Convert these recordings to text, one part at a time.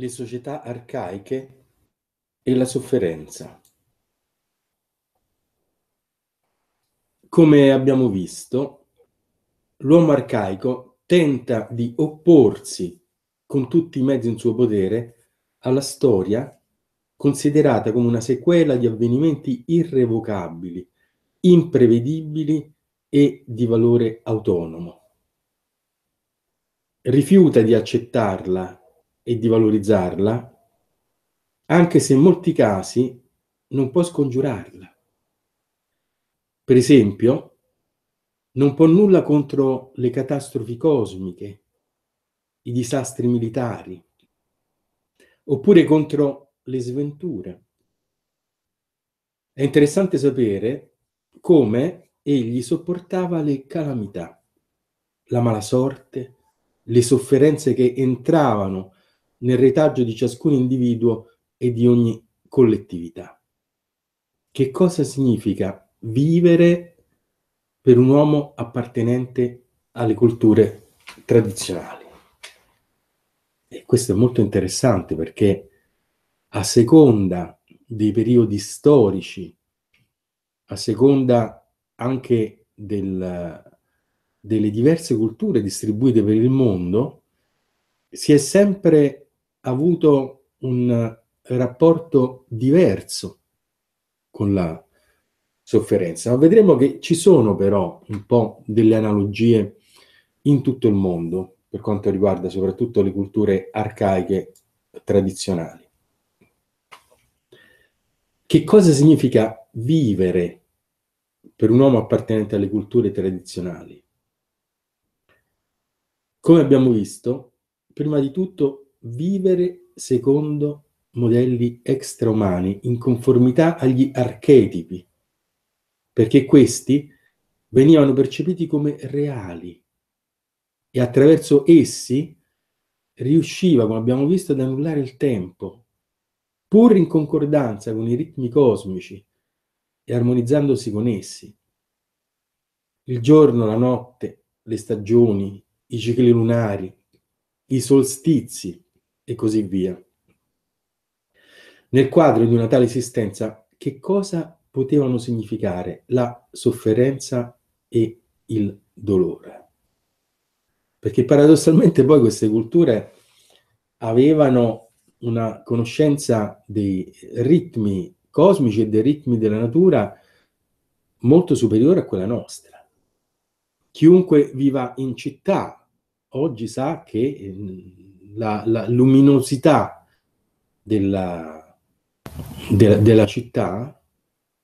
le società arcaiche e la sofferenza. Come abbiamo visto, l'uomo arcaico tenta di opporsi con tutti i mezzi in suo potere alla storia considerata come una sequela di avvenimenti irrevocabili, imprevedibili e di valore autonomo. Rifiuta di accettarla e di valorizzarla, anche se in molti casi non può scongiurarla. Per esempio, non può nulla contro le catastrofi cosmiche, i disastri militari, oppure contro le sventure. È interessante sapere come egli sopportava le calamità, la mala sorte, le sofferenze che entravano nel retaggio di ciascun individuo e di ogni collettività. Che cosa significa vivere per un uomo appartenente alle culture tradizionali? E questo è molto interessante perché a seconda dei periodi storici, a seconda anche del, delle diverse culture distribuite per il mondo, si è sempre avuto un eh, rapporto diverso con la sofferenza. Ma vedremo che ci sono però un po' delle analogie in tutto il mondo per quanto riguarda soprattutto le culture arcaiche tradizionali. Che cosa significa vivere per un uomo appartenente alle culture tradizionali? Come abbiamo visto, prima di tutto vivere secondo modelli extraumani, in conformità agli archetipi, perché questi venivano percepiti come reali e attraverso essi riusciva, come abbiamo visto, ad annullare il tempo, pur in concordanza con i ritmi cosmici e armonizzandosi con essi. Il giorno, la notte, le stagioni, i cicli lunari, i solstizi, e così via. Nel quadro di una tale esistenza, che cosa potevano significare la sofferenza e il dolore? Perché paradossalmente poi queste culture avevano una conoscenza dei ritmi cosmici e dei ritmi della natura molto superiore a quella nostra. Chiunque viva in città oggi sa che mm, la, la luminosità della, de, della città,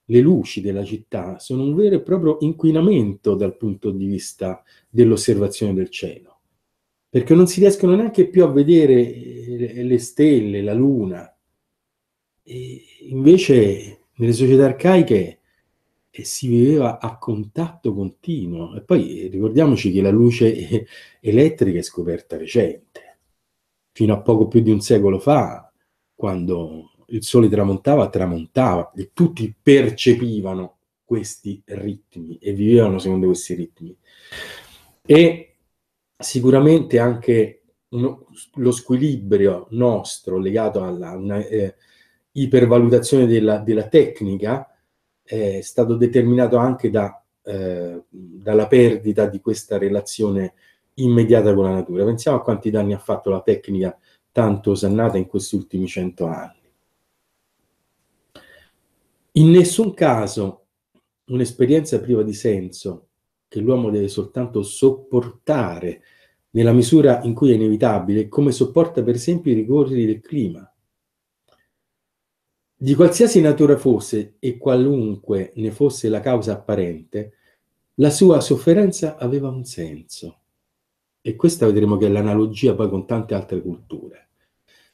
le luci della città, sono un vero e proprio inquinamento dal punto di vista dell'osservazione del cielo perché non si riescono neanche più a vedere eh, le stelle, la luna. E invece nelle società arcaiche eh, si viveva a contatto continuo e poi eh, ricordiamoci che la luce elettrica è scoperta recente fino a poco più di un secolo fa, quando il sole tramontava, tramontava e tutti percepivano questi ritmi e vivevano secondo questi ritmi. E sicuramente anche uno, lo squilibrio nostro legato alla una, eh, ipervalutazione della, della tecnica è stato determinato anche da, eh, dalla perdita di questa relazione immediata con la natura. Pensiamo a quanti danni ha fatto la tecnica tanto osannata in questi ultimi cento anni. In nessun caso un'esperienza priva di senso che l'uomo deve soltanto sopportare nella misura in cui è inevitabile, come sopporta per esempio i rigori del clima. Di qualsiasi natura fosse e qualunque ne fosse la causa apparente, la sua sofferenza aveva un senso e questa vedremo che è l'analogia poi con tante altre culture.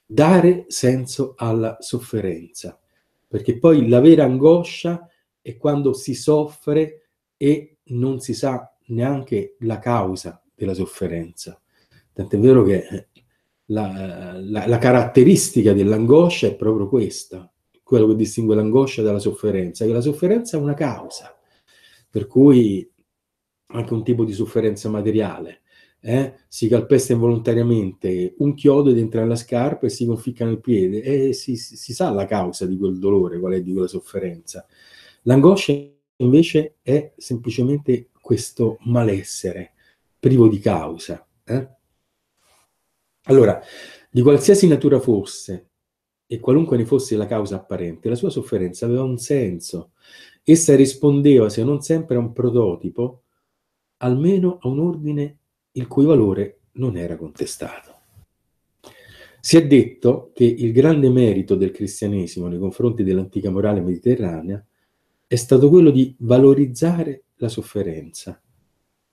Dare senso alla sofferenza, perché poi la vera angoscia è quando si soffre e non si sa neanche la causa della sofferenza. Tant'è vero che eh, la, la, la caratteristica dell'angoscia è proprio questa, quello che distingue l'angoscia dalla sofferenza, che la sofferenza è una causa, per cui anche un tipo di sofferenza materiale eh? si calpesta involontariamente un chiodo ed entra nella scarpa e si conficca nel piede e si, si, si sa la causa di quel dolore, qual è di quella sofferenza. L'angoscia invece è semplicemente questo malessere privo di causa. Eh? Allora, di qualsiasi natura fosse e qualunque ne fosse la causa apparente, la sua sofferenza aveva un senso. Essa rispondeva, se non sempre a un prototipo, almeno a un ordine il cui valore non era contestato. Si è detto che il grande merito del cristianesimo nei confronti dell'antica morale mediterranea è stato quello di valorizzare la sofferenza,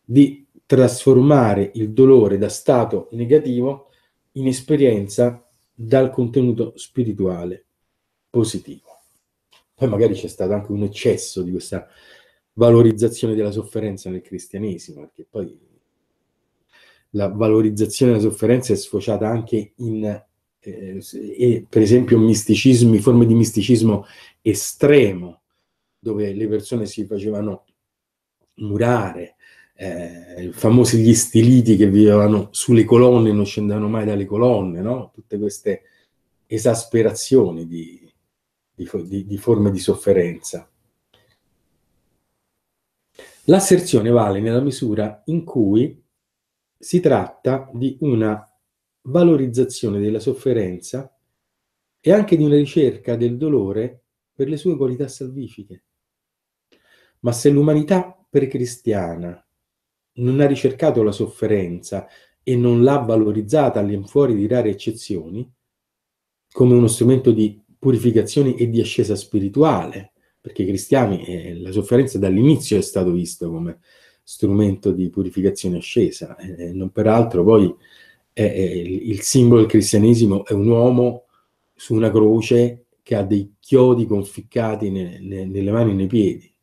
di trasformare il dolore da stato negativo in esperienza dal contenuto spirituale positivo. Poi magari c'è stato anche un eccesso di questa valorizzazione della sofferenza nel cristianesimo, perché poi la valorizzazione della sofferenza è sfociata anche in, eh, e, per esempio, misticismi, forme di misticismo estremo, dove le persone si facevano murare, eh, famosi gli stiliti che vivevano sulle colonne, non scendevano mai dalle colonne, no? tutte queste esasperazioni di, di, di, di forme di sofferenza. L'asserzione vale nella misura in cui si tratta di una valorizzazione della sofferenza e anche di una ricerca del dolore per le sue qualità salvifiche. Ma se l'umanità precristiana non ha ricercato la sofferenza e non l'ha valorizzata all'infuori di rare eccezioni, come uno strumento di purificazione e di ascesa spirituale, perché i cristiani eh, la sofferenza dall'inizio è stato visto come strumento di purificazione ascesa. Eh, eh, non peraltro poi è, è, il simbolo del cristianesimo è un uomo su una croce che ha dei chiodi conficcati ne, ne, nelle mani e nei piedi.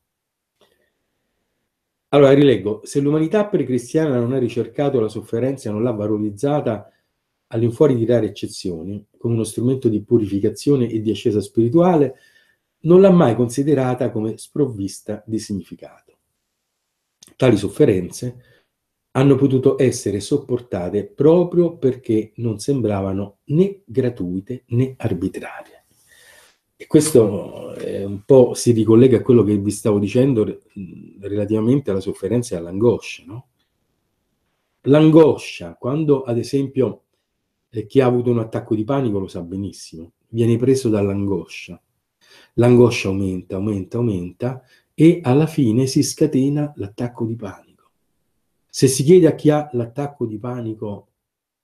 Allora, rileggo, se l'umanità pre-cristiana non ha ricercato la sofferenza non l'ha valorizzata, all'infuori di rare eccezioni, come uno strumento di purificazione e di ascesa spirituale, non l'ha mai considerata come sprovvista di significato. Tali sofferenze hanno potuto essere sopportate proprio perché non sembravano né gratuite né arbitrarie. E questo eh, un po' si ricollega a quello che vi stavo dicendo relativamente alla sofferenza e all'angoscia. No? L'angoscia, quando ad esempio eh, chi ha avuto un attacco di panico lo sa benissimo, viene preso dall'angoscia. L'angoscia aumenta, aumenta, aumenta e alla fine si scatena l'attacco di panico. Se si chiede a chi ha l'attacco di panico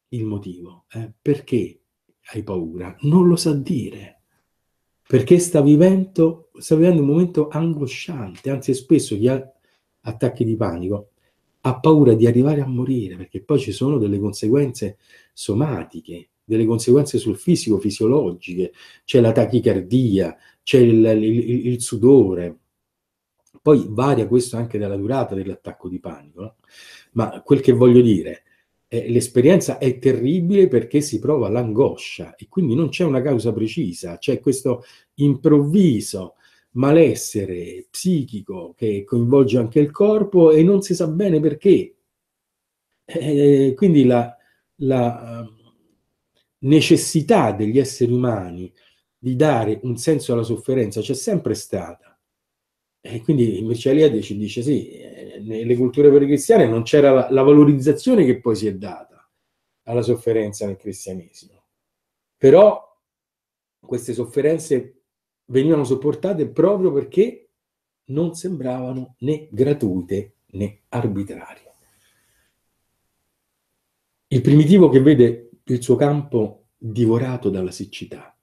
il motivo, eh, perché hai paura, non lo sa dire, perché sta vivendo, sta vivendo un momento angosciante, anzi spesso chi ha attacchi di panico ha paura di arrivare a morire, perché poi ci sono delle conseguenze somatiche, delle conseguenze sul fisico, fisiologiche, c'è la tachicardia, c'è il, il, il, il sudore, poi varia questo anche dalla durata dell'attacco di panico, no? ma quel che voglio dire è l'esperienza è terribile perché si prova l'angoscia e quindi non c'è una causa precisa, c'è questo improvviso malessere psichico che coinvolge anche il corpo e non si sa bene perché. E eh, quindi la, la ehm, necessità degli esseri umani di dare un senso alla sofferenza c'è sempre stata e quindi invece Eliade ci dice sì, eh, nelle culture pre-cristiane non c'era la, la, valorizzazione che poi si è data alla sofferenza nel cristianesimo. Però queste sofferenze venivano sopportate proprio perché non sembravano né gratuite né arbitrarie. Il primitivo che vede il suo campo divorato dalla siccità,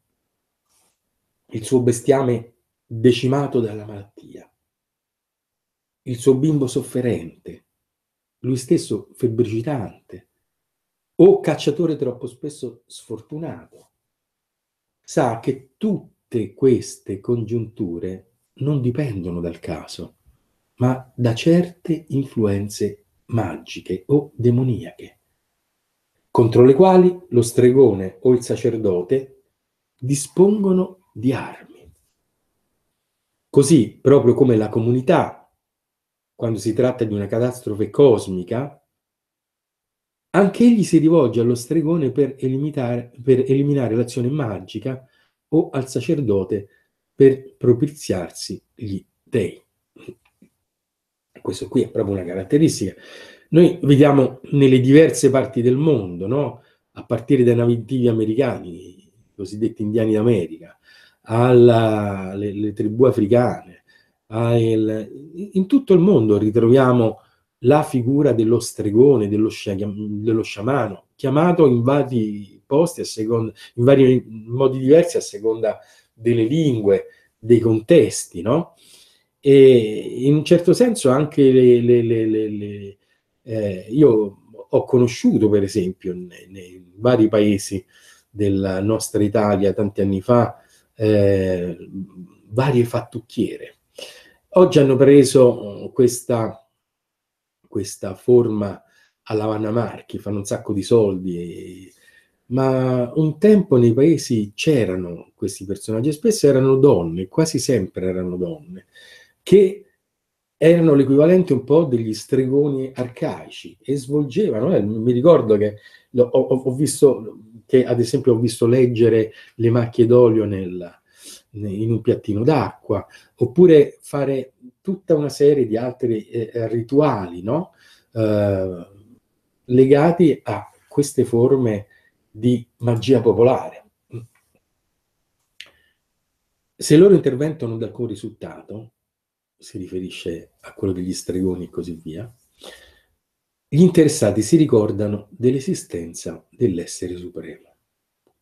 il suo bestiame decimato dalla malattia, il suo bimbo sofferente, lui stesso febbricitante, o cacciatore troppo spesso sfortunato. Sa che tutte queste congiunture non dipendono dal caso, ma da certe influenze magiche o demoniache, contro le quali lo stregone o il sacerdote dispongono di armi. Così, proprio come la comunità quando si tratta di una catastrofe cosmica, anche egli si rivolge allo stregone per, per eliminare l'azione magica o al sacerdote per propiziarsi gli dei. Questo qui è proprio una caratteristica. Noi vediamo nelle diverse parti del mondo, no? a partire dai nativi americani, i cosiddetti indiani d'America, alle tribù africane, il, in tutto il mondo ritroviamo la figura dello stregone, dello, dello sciamano, chiamato in vari posti, seconda, in vari modi diversi a seconda delle lingue, dei contesti, no? E in un certo senso anche le, le, le, le eh, io ho conosciuto, per esempio, nei, nei, vari paesi della nostra Italia tanti anni fa, eh, varie fattucchiere Oggi hanno preso mm, questa, questa forma alla Vanna Marchi, fanno un sacco di soldi, ma un tempo nei paesi c'erano questi personaggi, spesso erano donne, quasi sempre erano donne, che erano l'equivalente un po' degli stregoni arcaici e svolgevano, eh, mi ricordo che ho, ho, visto, che ad esempio ho visto leggere le macchie d'olio nella, in un piattino d'acqua, oppure fare tutta una serie di altri eh, eh, rituali no? eh, legati a queste forme di magia popolare. Se il loro intervento non dà alcun risultato, si riferisce a quello degli stregoni e così via, gli interessati si ricordano dell'esistenza dell'essere supremo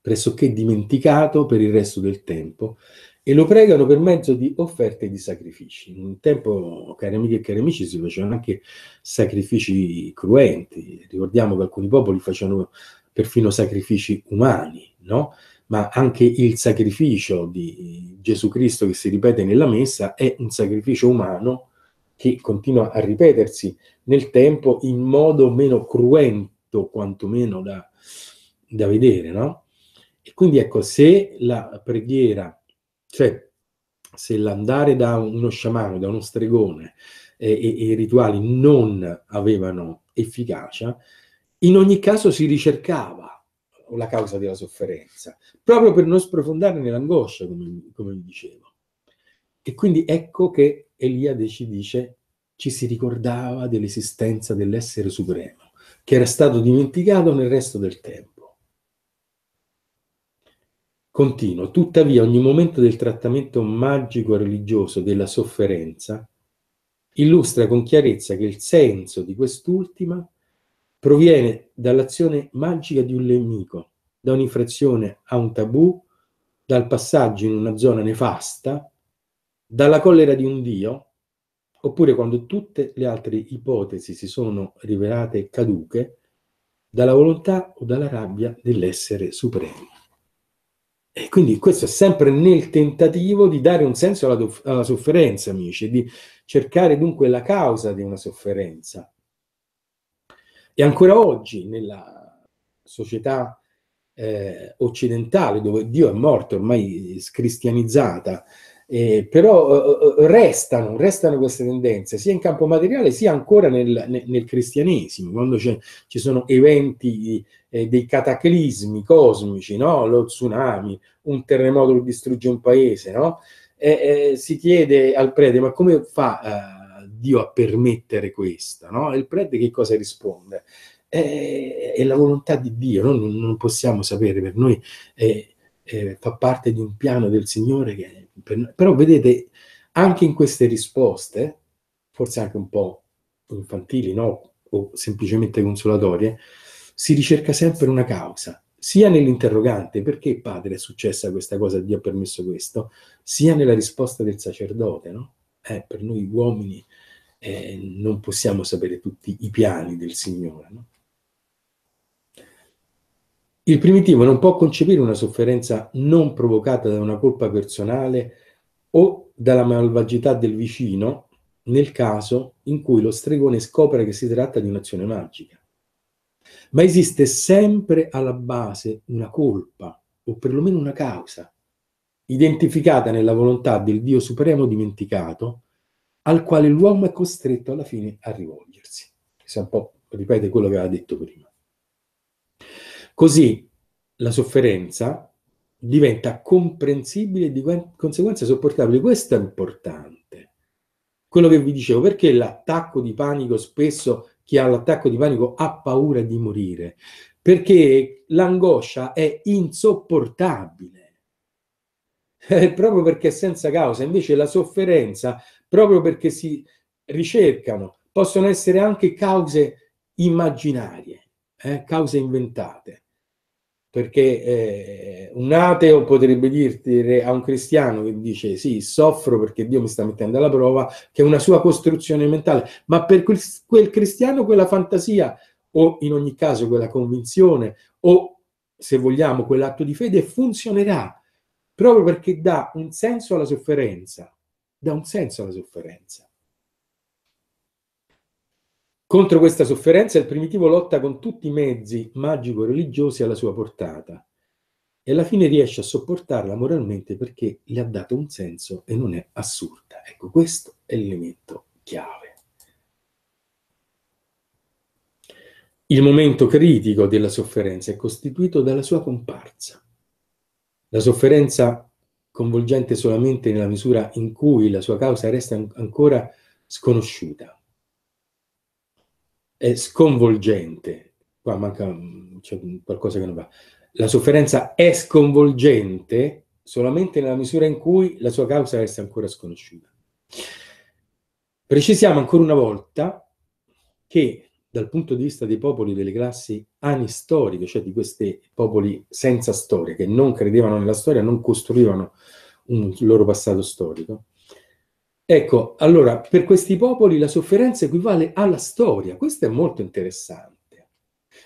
pressoché dimenticato per il resto del tempo, e lo pregano per mezzo di offerte e di sacrifici. In un tempo, cari amiche e cari amici, si facevano anche sacrifici cruenti. Ricordiamo che alcuni popoli facevano perfino sacrifici umani, no? Ma anche il sacrificio di Gesù Cristo che si ripete nella messa è un sacrificio umano che continua a ripetersi nel tempo in modo meno cruento, quantomeno da, da vedere, no? E quindi ecco, se la preghiera, cioè se l'andare da uno sciamano, da uno stregone e, eh, e, e i rituali non avevano efficacia, in ogni caso si ricercava la causa della sofferenza, proprio per non sprofondare nell'angoscia, come, come vi dicevo. E quindi ecco che Elia ci dice, ci si ricordava dell'esistenza dell'essere supremo, che era stato dimenticato nel resto del tempo. Continuo: tuttavia ogni momento del trattamento magico-religioso della sofferenza illustra con chiarezza che il senso di quest'ultima proviene dall'azione magica di un nemico, da un'infrazione a un tabù, dal passaggio in una zona nefasta, dalla collera di un dio, oppure quando tutte le altre ipotesi si sono rivelate caduche, dalla volontà o dalla rabbia dell'essere supremo. E quindi questo è sempre nel tentativo di dare un senso alla, alla, sofferenza, amici, di cercare dunque la causa di una sofferenza. E ancora oggi, nella società eh, occidentale, dove Dio è morto, ormai scristianizzata, eh, però eh, eh, restano, restano, queste tendenze sia in campo materiale sia ancora nel, nel, nel cristianesimo, quando ci sono eventi eh, dei cataclismi cosmici, no? lo tsunami, un terremoto che distrugge un paese, no? Eh, eh, si chiede al prete ma come fa Dio a permettere questo? No? E il prete che cosa risponde? è la volontà di Dio, non, non possiamo sapere, per noi fa parte di un piano del Signore che però vedete, anche in queste risposte, forse anche un po' infantili, no? o semplicemente consolatorie, si ricerca sempre una causa, sia nell'interrogante, perché padre è successa questa cosa, Dio ha permesso questo, sia nella risposta del sacerdote, no? eh, per noi uomini eh, non possiamo sapere tutti i piani del Signore, no? Il primitivo non può concepire una sofferenza non provocata da una colpa personale o dalla malvagità del vicino nel caso in cui lo stregone scopre che si tratta di un'azione magica. Ma esiste sempre alla base una colpa, o perlomeno una causa, identificata nella volontà del Dio Supremo dimenticato, al quale l'uomo è costretto alla fine a rivolgersi. Questo un po' ripete quello che aveva detto prima. Così la sofferenza diventa comprensibile e di conseguenza sopportabile. Questo è importante. Quello che vi dicevo, perché l'attacco di panico spesso chi ha l'attacco di panico ha paura di morire, perché l'angoscia è insopportabile. Eh, proprio perché è senza causa, invece la sofferenza, proprio perché si ricercano, possono essere anche cause immaginarie, eh, cause inventate perché eh, un ateo potrebbe dire a un cristiano che dice sì, soffro perché Dio mi sta mettendo alla prova, che è una sua costruzione mentale, ma per quel, quel cristiano quella fantasia o in ogni caso quella convinzione o se vogliamo quell'atto di fede funzionerà proprio perché dà un senso alla sofferenza, dà un senso alla sofferenza. Contro questa sofferenza il primitivo lotta con tutti i mezzi magico-religiosi alla sua portata e alla fine riesce a sopportarla moralmente perché le ha dato un senso e non è assurda. Ecco, questo è l'elemento chiave. Il momento critico della sofferenza è costituito dalla sua comparsa. La sofferenza convolgente solamente nella misura in cui la sua causa resta ancora sconosciuta è sconvolgente. Qua manca cioè, qualcosa che non va. La sofferenza è sconvolgente solamente nella misura in cui la sua causa resta ancora sconosciuta. Precisiamo ancora una volta che dal punto di vista dei popoli delle classi anistoriche, cioè di questi popoli senza storia, che non credevano nella storia, non costruivano un loro passato storico, Ecco, allora, per questi popoli la sofferenza equivale alla storia. Questo è molto interessante,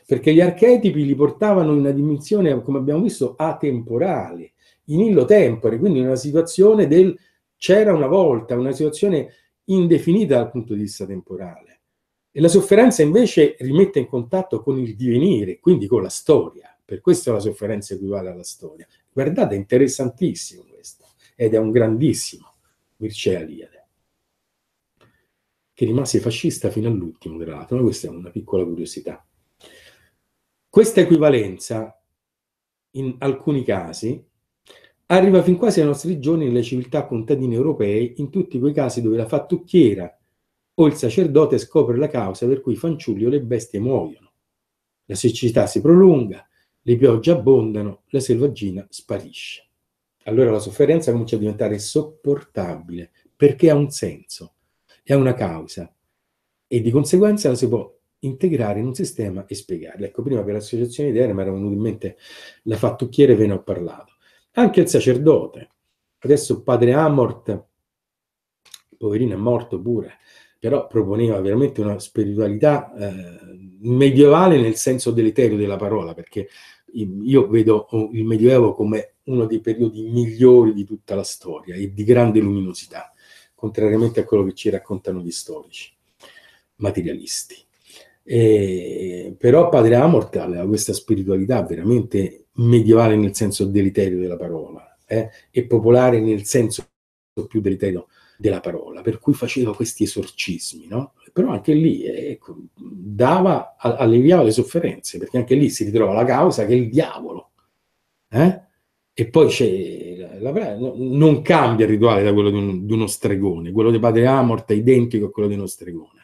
perché gli archetipi li portavano in una dimensione, come abbiamo visto, atemporale, in illo tempore, quindi in una situazione del c'era una volta, una situazione indefinita dal punto di vista temporale. E la sofferenza invece rimette in contatto con il divenire, quindi con la storia. Per questo la sofferenza equivale alla storia. Guardate, è interessantissimo questo, ed è un grandissimo Mircea Eliade, che rimase fascista fino all'ultimo grado, ma questa è una piccola curiosità. Questa equivalenza, in alcuni casi, arriva fin quasi ai nostri giorni nelle civiltà contadine europee, in tutti quei casi dove la fattucchiera o il sacerdote scopre la causa per cui i fanciulli o le bestie muoiono. La siccità si prolunga, le piogge abbondano, la selvaggina sparisce allora la sofferenza comincia a diventare sopportabile perché ha un senso e ha una causa e di conseguenza la si può integrare in un sistema e spiegarla. Ecco, prima per l'associazione di idee mi era venuta in mente la fattucchiere, ve ne ho parlato. Anche il sacerdote, adesso padre Amort, poverino è morto pure, però proponeva veramente una spiritualità eh, medievale nel senso deleterio della parola, perché io vedo il Medioevo come uno dei periodi migliori di tutta la storia e di grande luminosità, contrariamente a quello che ci raccontano gli storici materialisti. Eh, però Padre Amortal aveva questa spiritualità veramente medievale nel senso deleterio della parola eh, e popolare nel senso più deleterio della parola, per cui faceva questi esorcismi, no? però anche lì ecco, dava, alleviava le sofferenze, perché anche lì si ritrova la causa che è il diavolo. Eh? E poi c'è la, la, non cambia il rituale da quello di, un, di uno stregone, quello di padre Amort è identico a quello di uno stregone.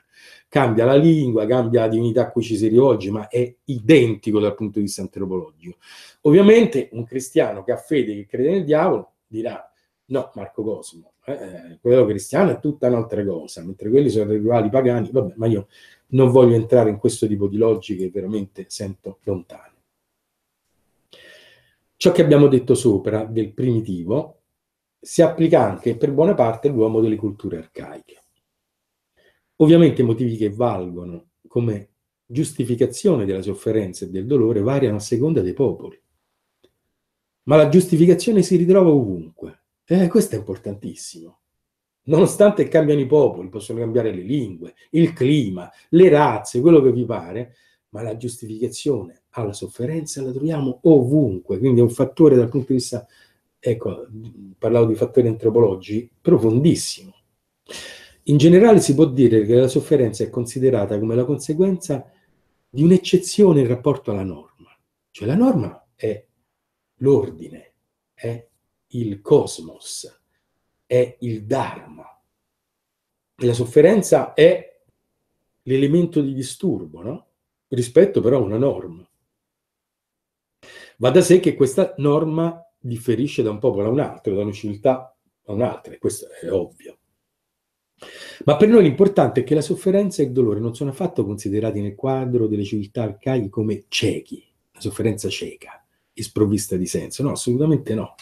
Cambia la lingua, cambia la divinità a cui ci si rivolge, ma è identico dal punto di vista antropologico. Ovviamente un cristiano che ha fede, che crede nel diavolo, dirà no, Marco Cosmo, eh, eh, quello cristiano è tutta un'altra cosa, mentre quelli sono rituali pagani, vabbè, ma io non voglio entrare in questo tipo di logiche, veramente sento lontano. Ciò che abbiamo detto sopra del primitivo si applica anche per buona parte all'uomo delle culture arcaiche. Ovviamente i motivi che valgono come giustificazione della sofferenza e del dolore variano a seconda dei popoli, ma la giustificazione si ritrova ovunque. Eh, questo è importantissimo. Nonostante cambiano i popoli, possono cambiare le lingue, il clima, le razze, quello che vi pare, ma la giustificazione alla sofferenza la troviamo ovunque, quindi è un fattore dal punto di vista, ecco, parlavo di fattori antropologici, profondissimo. In generale si può dire che la sofferenza è considerata come la conseguenza di un'eccezione in rapporto alla norma, cioè la norma è l'ordine, è il cosmos, è il Dharma. La sofferenza è l'elemento di disturbo, no? rispetto però a una norma. Va da sé che questa norma differisce da un popolo a un altro, da una civiltà a un'altra, e questo è ovvio. Ma per noi l'importante è che la sofferenza e il dolore non sono affatto considerati nel quadro delle civiltà arcaiche come ciechi, la sofferenza cieca e sprovvista di senso. No, assolutamente no,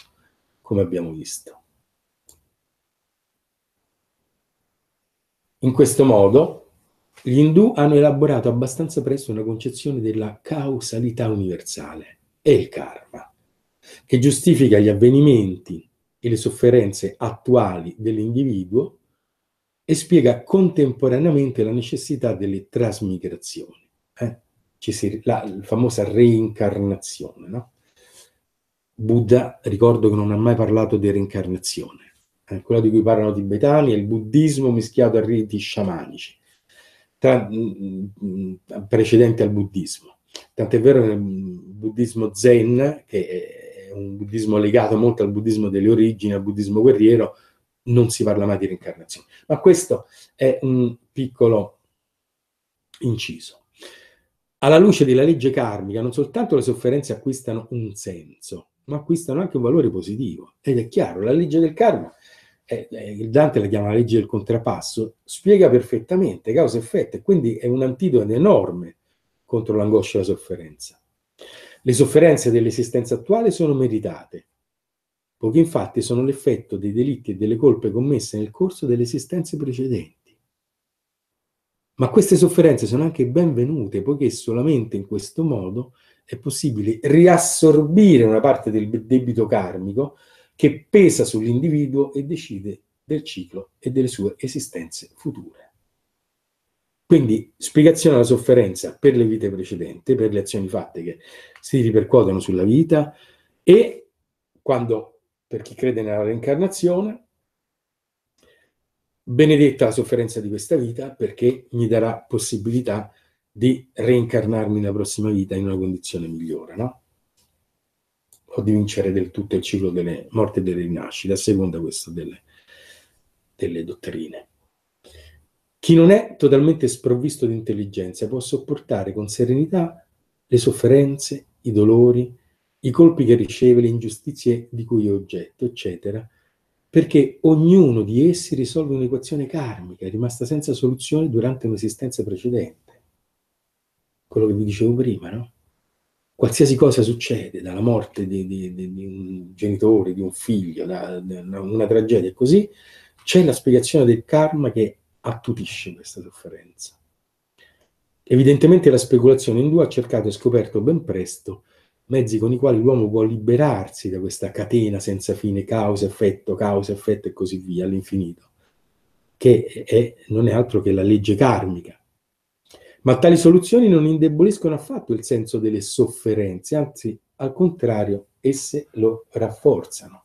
come abbiamo visto. In questo modo gli Hindu hanno elaborato abbastanza presto una concezione della causalità universale è il karma, che giustifica gli avvenimenti e le sofferenze attuali dell'individuo e spiega contemporaneamente la necessità delle trasmigrazioni, eh? si, la, la, famosa reincarnazione. No? Buddha, ricordo che non ha mai parlato di reincarnazione, eh? quello di cui parlano i tibetani è il buddismo mischiato a riti sciamanici, tra, mh, mm, mh, mm, mm, precedente al buddismo Tant'è vero nel buddismo zen, che è un buddismo legato molto al buddismo delle origini, al buddismo guerriero, non si parla mai di reincarnazione. Ma questo è un piccolo inciso. Alla luce della legge karmica, non soltanto le sofferenze acquistano un senso, ma acquistano anche un valore positivo. Ed è chiaro, la legge del karma, eh, Dante la chiama la legge del contrapasso, spiega perfettamente causa e effetto, e quindi è un antidoto enorme contro l'angoscia e la sofferenza. Le sofferenze dell'esistenza attuale sono meritate, poiché infatti sono l'effetto dei delitti e delle colpe commesse nel corso delle esistenze precedenti. Ma queste sofferenze sono anche benvenute, poiché solamente in questo modo è possibile riassorbire una parte del debito karmico che pesa sull'individuo e decide del ciclo e delle sue esistenze future. Quindi spiegazione alla sofferenza per le vite precedenti, per le azioni fatte che si ripercuotono sulla vita e quando, per chi crede nella reincarnazione, benedetta la sofferenza di questa vita perché mi darà possibilità di reincarnarmi nella prossima vita in una condizione migliore, no? O di vincere del tutto il ciclo delle morte e delle rinascite, a seconda questo delle, delle dottrine. Chi non è totalmente sprovvisto di intelligenza può sopportare con serenità le sofferenze, i dolori, i colpi che riceve, le ingiustizie di cui è oggetto, eccetera, perché ognuno di essi risolve un'equazione karmica rimasta senza soluzione durante un'esistenza precedente. Quello che vi dicevo prima, no? Qualsiasi cosa succede, dalla morte di, di, di, di un genitore, di un figlio, da, da una tragedia e così, c'è la spiegazione del karma che attutisce questa sofferenza. Evidentemente la speculazione indù ha cercato e scoperto ben presto mezzi con i quali l'uomo può liberarsi da questa catena senza fine, causa-effetto, causa-effetto e così via all'infinito, che è, non è altro che la legge karmica. Ma tali soluzioni non indeboliscono affatto il senso delle sofferenze, anzi, al contrario, esse lo rafforzano.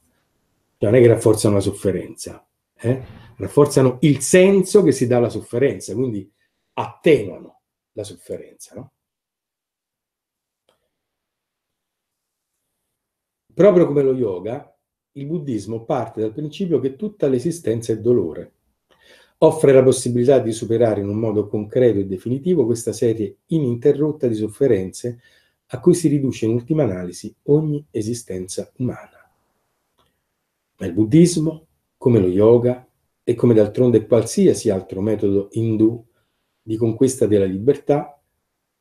Cioè, non è che rafforzano la sofferenza, eh? rafforzano il senso che si dà alla sofferenza, quindi attenuano la sofferenza. No? Proprio come lo yoga, il buddismo parte dal principio che tutta l'esistenza è dolore. Offre la possibilità di superare in un modo concreto e definitivo questa serie ininterrotta di sofferenze a cui si riduce in ultima analisi ogni esistenza umana. Ma il buddismo, come lo yoga, e come d'altronde qualsiasi altro metodo indù di conquista della libertà,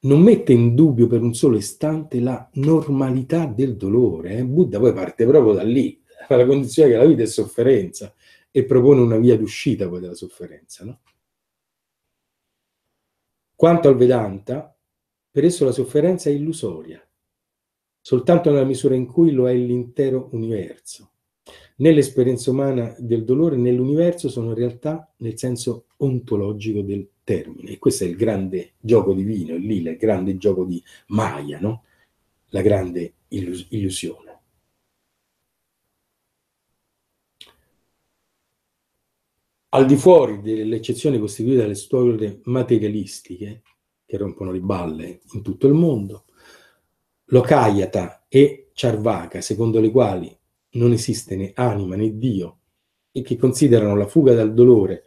non mette in dubbio per un solo istante la normalità del dolore. Eh? Buddha poi parte proprio da lì, dalla condizione che la vita è sofferenza e propone una via d'uscita poi dalla sofferenza. No? Quanto al Vedanta, per esso la sofferenza è illusoria, soltanto nella misura in cui lo è l'intero universo nell'esperienza umana del dolore, nell'universo, sono realtà nel senso ontologico del termine. E questo è il grande gioco divino, il lila, il grande gioco di Maya, no? la grande illus- illusione. Al di fuori dell'eccezione costituita dalle storie materialistiche, che rompono le balle in tutto il mondo, Lokayata e Charvaka, secondo le quali non esiste né anima né Dio e che considerano la fuga dal dolore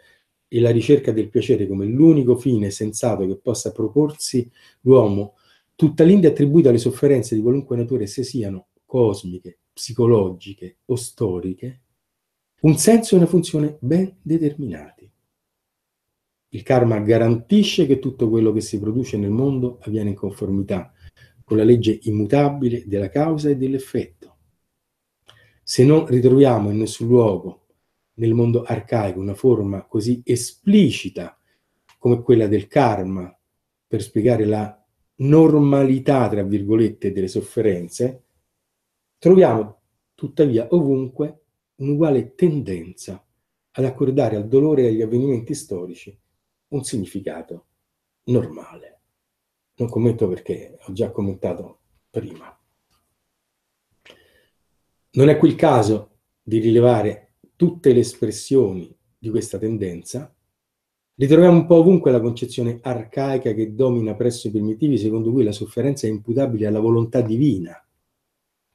e la ricerca del piacere come l'unico fine sensato che possa proporsi l'uomo, tutta l'India attribuita alle sofferenze di qualunque natura esse siano cosmiche, psicologiche o storiche, un senso e una funzione ben determinati. Il karma garantisce che tutto quello che si produce nel mondo avviene in conformità con la legge immutabile della causa e dell'effetto se non ritroviamo in nessun luogo nel mondo arcaico una forma così esplicita come quella del karma per spiegare la normalità, tra virgolette, delle sofferenze, troviamo tuttavia ovunque un'uguale tendenza ad accordare al dolore e agli avvenimenti storici un significato normale. Non commento perché ho già commentato prima. Non è qui il caso di rilevare tutte le espressioni di questa tendenza. Ritroviamo un po' ovunque la concezione arcaica che domina presso i primitivi, secondo cui la sofferenza è imputabile alla volontà divina,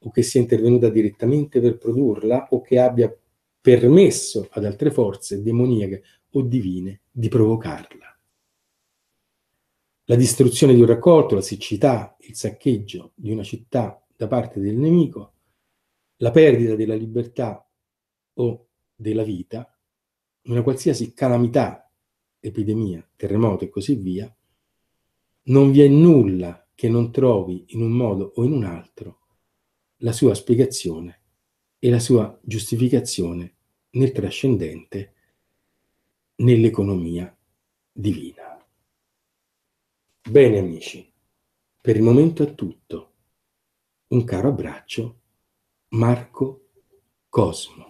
o che sia intervenuta direttamente per produrla, o che abbia permesso ad altre forze demoniache o divine di provocarla. La distruzione di un raccolto, la siccità, il saccheggio di una città da parte del nemico la perdita della libertà o della vita, una qualsiasi calamità, epidemia, terremoto e così via, non vi è nulla che non trovi in un modo o in un altro la sua spiegazione e la sua giustificazione nel trascendente, nell'economia divina. Bene amici, per il momento è tutto. Un caro abbraccio Marco Cosmo.